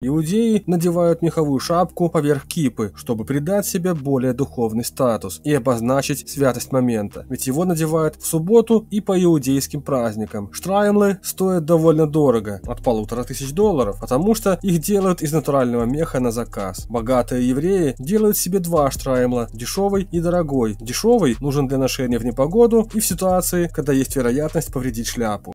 Иудеи надевают меховую шапку поверх кипы, чтобы придать себе более духовный статус и обозначить святость момента, ведь его надевают в субботу и по иудейским праздникам. Штраймлы стоят довольно дорого, от полутора тысяч долларов, потому что их делают из натурального меха на заказ. Богатые евреи делают себе два штраймла, дешевый и дорогой. Дешевый нужен для ношения в непогоду и в ситуации, когда есть вероятность повредить шляпу.